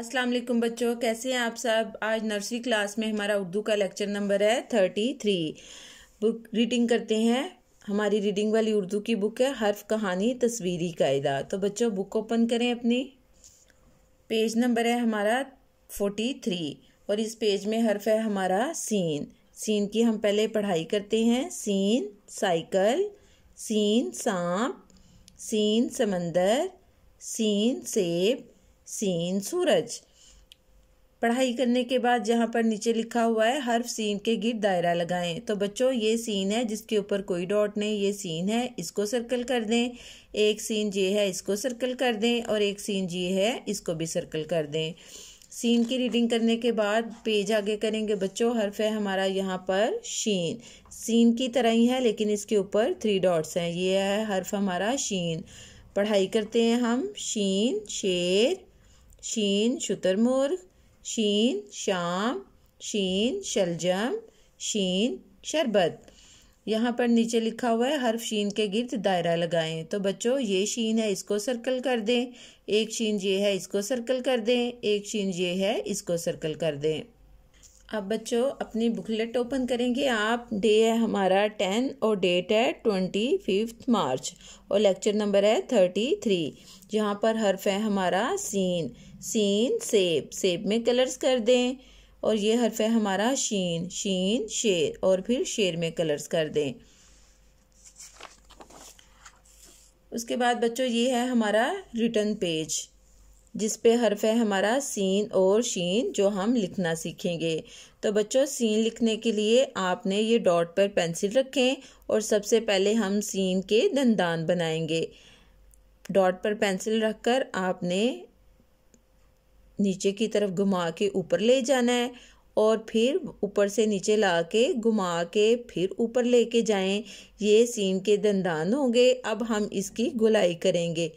अस्सलाम वालेकुम बच्चों कैसे हैं आप सब आज नर्सरी क्लास में हमारा उर्दू का लेक्चर नंबर है थर्टी थ्री बुक रीडिंग करते हैं हमारी रीडिंग वाली उर्दू की बुक है हर्फ कहानी तस्वीरी कायदा तो बच्चों बुक ओपन करें अपनी पेज नंबर है हमारा फोर्टी थ्री और इस पेज में हर्फ है हमारा सीन सीन की हम पहले पढ़ाई करते हैं सीन साइकिल सीन सांप सीन समंदर सीन सेब सीन सूरज पढ़ाई करने के बाद जहाँ पर नीचे लिखा हुआ है हर सीन के गिर दायरा लगाएं तो बच्चों ये सीन है जिसके ऊपर कोई डॉट नहीं ये सीन है इसको सर्कल कर दें एक सीन ये है इसको सर्कल कर दें और एक सीन ये है इसको भी सर्कल कर दें सीन की रीडिंग करने के बाद पेज आगे करेंगे बच्चों हर्फ है हमारा यहाँ पर शीन सीन की तरह ही है लेकिन इसके ऊपर थ्री डॉट्स हैं ये है हर्फ हमारा शीन पढ़ाई करते हैं हम शीन शेर शीन शुतरमुर्ग शीन शाम शीन शलजम शीन शरबत यहाँ पर नीचे लिखा हुआ है हर्फ शीन के गिर्द दायरा लगाएं तो बच्चों ये शीन है इसको सर्कल कर दें एक शीन ये है इसको सर्कल कर दें एक शीन ये है इसको सर्कल कर दें अब बच्चों अपनी बुकलेट ओपन करेंगे आप डे है हमारा टेन और डेट है ट्वेंटी फिफ्थ मार्च और लेक्चर नंबर है थर्टी थ्री जहाँ पर हर्फ है हमारा सीन सीन सेब सेब में कलर्स कर दें और ये हर्फ है हमारा शीन शीन शेर और फिर शेर में कलर्स कर दें उसके बाद बच्चों ये है हमारा रिटर्न पेज जिस पे हर्फ है हमारा सीन और शीन जो हम लिखना सीखेंगे तो बच्चों सीन लिखने के लिए आपने ये डॉट पर पेंसिल रखें और सबसे पहले हम सीन के दंदान बनाएंगे डॉट पर पेंसिल रखकर आपने नीचे की तरफ घुमा के ऊपर ले जाना है और फिर ऊपर से नीचे ला के घुमा के फिर ऊपर लेके जाएं ये सीम के दंदान होंगे अब हम इसकी गुलाई करेंगे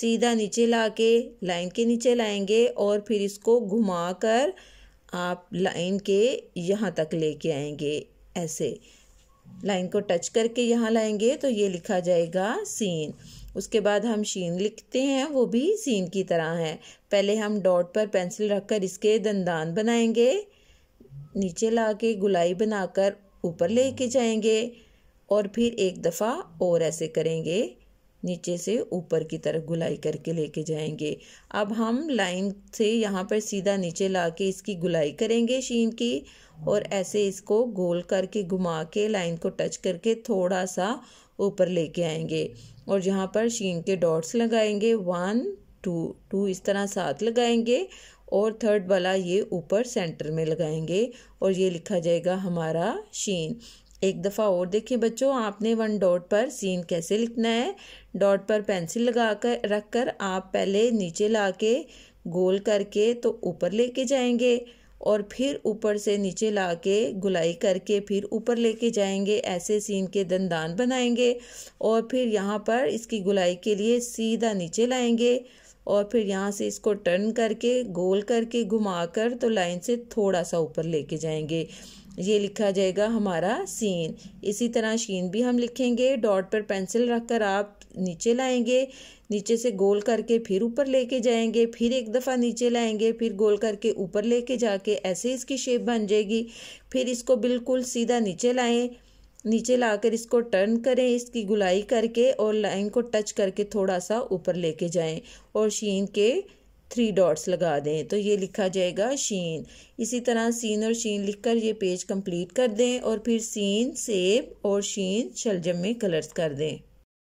सीधा नीचे ला के लाइन के नीचे लाएंगे और फिर इसको घुमा कर आप लाइन के यहाँ तक लेके आएंगे ऐसे लाइन को टच करके यहाँ लाएंगे तो ये लिखा जाएगा सीन उसके बाद हम शीन लिखते हैं वो भी सीन की तरह है पहले हम डॉट पर पेंसिल रखकर इसके दंदान बनाएंगे नीचे ला के गुलाई बनाकर ऊपर ले कर जाएंगे और फिर एक दफ़ा और ऐसे करेंगे नीचे से ऊपर की तरफ गुलाई करके लेके जाएंगे अब हम लाइन से यहाँ पर सीधा नीचे ला के इसकी गुलाई करेंगे शीन की और ऐसे इसको गोल करके घुमा के लाइन को टच करके थोड़ा सा ऊपर लेके आएंगे और जहाँ पर शीन के डॉट्स लगाएंगे वन टू टू इस तरह साथ लगाएंगे और थर्ड वाला ये ऊपर सेंटर में लगाएंगे और ये लिखा जाएगा हमारा शीन एक दफ़ा और देखिए बच्चों आपने वन डॉट पर सीन कैसे लिखना है डॉट पर पेंसिल लगा कर रख कर आप पहले नीचे ला के गोल करके तो ऊपर लेके जाएंगे और फिर ऊपर से नीचे ला के गुलाई करके फिर ऊपर लेके जाएंगे ऐसे सीन के दंदान बनाएंगे और फिर यहाँ पर इसकी गुलाई के लिए सीधा नीचे लाएंगे और फिर यहाँ से इसको टर्न करके गोल करके घुमा कर तो लाइन से थोड़ा सा ऊपर लेके जाएंगे ये लिखा जाएगा हमारा सीन इसी तरह शीन भी हम लिखेंगे डॉट पर पेंसिल रख कर आप नीचे लाएंगे नीचे से गोल करके फिर ऊपर लेके जाएंगे फिर एक दफ़ा नीचे लाएंगे फिर गोल करके ऊपर लेके जाके ऐसे इसकी शेप बन जाएगी फिर इसको बिल्कुल सीधा नीचे लाएं नीचे लाकर इसको टर्न करें इसकी गुलाई करके और लाइन को टच करके थोड़ा सा ऊपर लेके जाएं और शीन के थ्री डॉट्स लगा दें तो ये लिखा जाएगा शीन इसी तरह सीन और शीन लिखकर ये पेज कंप्लीट कर दें और फिर सीन सेब और शीन शलजम में कलर्स कर दें